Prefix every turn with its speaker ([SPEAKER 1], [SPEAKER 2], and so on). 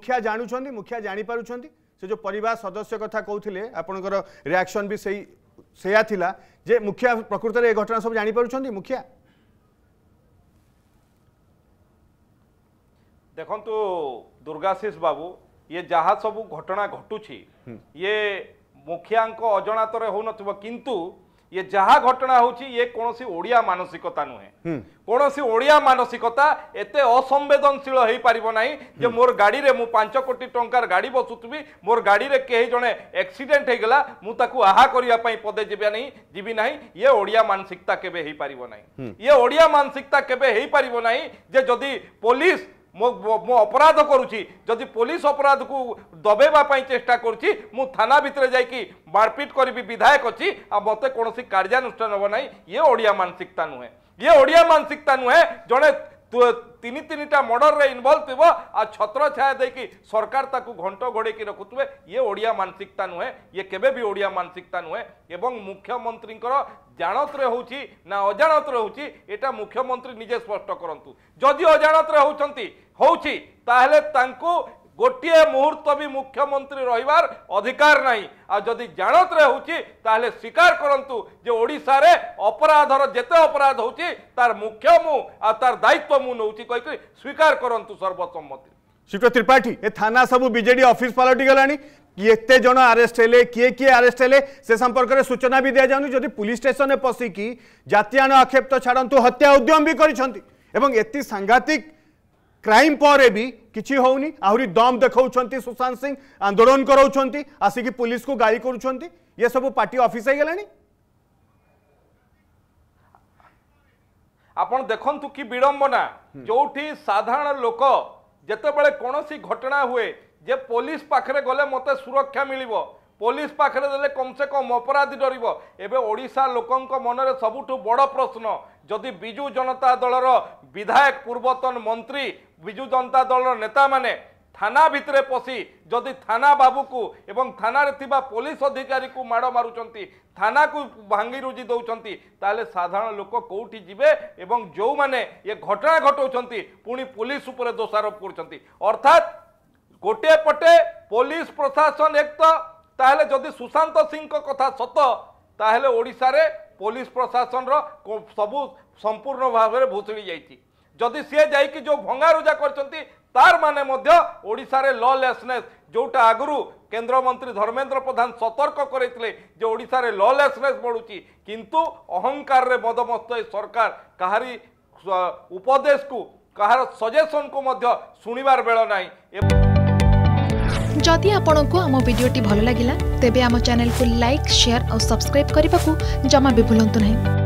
[SPEAKER 1] ମୁଖିଆ ଜାଣୁଛନ୍ତି ମୁଖିଆ ଜାଣିପାରୁଛନ୍ତି ସେ ଯେଉଁ ପରିବାର ସଦସ୍ୟ କଥା କହୁଥିଲେ ଆପଣଙ୍କର ରିଆକ୍ସନ୍ ବି ସେଇ ସେୟା ଥିଲା ଯେ ମୁଖିଆ ପ୍ରକୃତରେ ଏ ଘଟଣା ସବୁ ଜାଣିପାରୁଛନ୍ତି ମୁଖିଆ
[SPEAKER 2] ଦେଖନ୍ତୁ ଦୁର୍ଗାଶିଷ ବାବୁ ଇଏ ଯାହା ସବୁ ଘଟଣା ଘଟୁଛି ଇଏ ମୁଖିଆଙ୍କ ଅଜଣାତରେ ହେଉନଥିବ କିନ୍ତୁ ଇଏ ଯାହା ଘଟଣା ହେଉଛି ଇଏ କୌଣସି ଓଡ଼ିଆ ମାନସିକତା ନୁହେଁ କୌଣସି ଓଡ଼ିଆ ମାନସିକତା ଏତେ ଅସମ୍ବେଦନଶୀଳ ହେଇପାରିବ ନାହିଁ ଯେ ମୋର ଗାଡ଼ିରେ ମୁଁ ପାଞ୍ଚ କୋଟି ଟଙ୍କାର ଗାଡ଼ି ବସୁଥିବି ମୋର ଗାଡ଼ିରେ କେହି ଜଣେ ଆକ୍ସିଡେଣ୍ଟ ହେଇଗଲା ମୁଁ ତାକୁ ଆହା କରିବା ପାଇଁ ପଦେ ଯିବା ନାହିଁ ଯିବି ନାହିଁ ଇଏ ଓଡ଼ିଆ ମାନସିକତା କେବେ ହେଇପାରିବ ନାହିଁ ଇଏ ଓଡ଼ିଆ ମାନସିକତା କେବେ ହେଇପାରିବ ନାହିଁ ଯେ ଯଦି ପୋଲିସ মো অপরাধ করুছি যদি পুলিশ অপরাধকু দবাইবা চেষ্টা করছি মু থানা ভিতরে যাইকি মারপিট করবি বিধায়ক অছি আর মতো কোণী কার্যানুষ্ঠান হব না ইয়ে ওড়িয়া মানসিকতা নুহে ইয়ে ওড়িয়া মানসিকতা নুহে জনে তিন তিনটা মর্ডরের ইনভলভ থিব আর ছত্র ছায়া দিয়ে সরকার তাকে ঘণ্ট ঘোড়াইকি রাখুবে ইয়ে ওড়িয়া মানসিকতা নুহে ইয়ে কেবে বি ওড়িয়া মানসিকতা নুহে এবং মুখ্যমন্ত্রীঙ্কর জাণতরে হচ্ছে না অজাণতরে হচ্ছে এটা মুখ্যমন্ত্রী নিজে স্পষ্ট করতু যদি অজাণতরে হচ্ছেন ହେଉଛି ତାହେଲେ ତାଙ୍କୁ ଗୋଟିଏ ମୁହୂର୍ତ୍ତ ବି ମୁଖ୍ୟମନ୍ତ୍ରୀ ରହିବାର ଅଧିକାର ନାହିଁ ଆଉ ଯଦି ଜାଣତରେ ହେଉଛି ତାହେଲେ ସ୍ୱୀକାର କରନ୍ତୁ ଯେ ଓଡ଼ିଶାରେ ଅପରାଧର ଯେତେ ଅପରାଧ ହେଉଛି ତାର ମୁଖ୍ୟ ମୁଁ ଆଉ ତାର ଦାୟିତ୍ୱ ମୁଁ ନେଉଛି କହିକି ସ୍ୱୀକାର କରନ୍ତୁ ସର୍ବସମ୍ମତି
[SPEAKER 1] শিল্প ত্রিপাঠী এ থানা সবু বিজেডি অফিস পালটি গলানি কেতে জন আরেস্ট হলে কিয়ে কিয়ে আরেস্ট হলে সে সম্পর্কের সূচনা বি দিয়া যাওনি যদি পুলিশ স্টেশনে পশিকি জাতিয়ান আক্ষেপ তো ছাড়ন্তু হত্যা উদ্যম বি করেছেন এবং এত সাংঘাতিক କ୍ରାଇମ୍ ପରେ ବି କିଛି ହେଉନି ଆହୁରି ଦମ୍ ଦେଖାଉଛନ୍ତି ସୁଶାନ୍ତ ସିଂ ଆନ୍ଦୋଳନ କରାଉଛନ୍ତି ଆସିକି ପୋଲିସକୁ ଗାଳି କରୁଛନ୍ତି ଇଏ ସବୁ ପାର୍ଟି ଅଫିସ୍ ହେଇଗଲାଣି
[SPEAKER 2] ଆପଣ ଦେଖନ୍ତୁ କି ବିଡ଼ମ୍ବନା ଯୋଉଠି ସାଧାରଣ ଲୋକ ଯେତେବେଳେ କୌଣସି ଘଟଣା ହୁଏ ଯେ ପୋଲିସ ପାଖରେ ଗଲେ ମୋତେ ସୁରକ୍ଷା ମିଳିବ ପୋଲିସ ପାଖରେ ଦେଲେ କମ୍ସେ କମ୍ ଅପରାଧୀ ଡରିବ ଏବେ ଓଡ଼ିଶା ଲୋକଙ୍କ ମନରେ ସବୁଠୁ ବଡ଼ ପ୍ରଶ୍ନ ଯଦି ବିଜୁ ଜନତା ଦଳର ବିଧାୟକ ପୂର୍ବତନ ମନ୍ତ୍ରୀ বিজু জনতা ଜନତା নেতা মানে থানা ভিতরে পশি যদি থানা বাবুকু এবং থানার থিবা পুলিশ অধিকারী মাড় মারুচন্তি থানাকু ভাঙ্গি রুজি দৌঁচন্তি তাহলে সাধারণ লোক কোটি যাবে এবং যে এ ঘটনা ঘটাউচন্তি পুনি পুলিশ উপরে দোষারোপ করুচন্তি অর্থাৎ গোটিয়ে পটে পুলিশ প্রশাসন এক তো তাহলে যদি সুশান্ত সিংহ কথা সত তাহলে ওড়িশারে পুলিশ প্রশাসনর সবু সম্পূর্ণ ভাবে ভুষুড়ি যাই যদি সি যাইকি যে ভঙ্গারুজা করছেন তার মানে মধ্যে ওড়িশার ললেসনেস যেটা আগু কেন্দ্রমন্ত্রী ধর্মেন্দ্র প্রধান সতর্ক করেছিল যে ওড়িশার ললেসনেস বড়ুচি কিন্তু অহংকারে মদমস্ত এই সরকার কাহারি কু কাহার সজেসন কু শুণবার বেল নাই যদি আপনার আমার ভিডিওটি ভাল লাগিলা তেবে আমার চ্যানেলকে লাইক শেয়ার ও সবসক্রাইব করা জমা বি ভুলতু না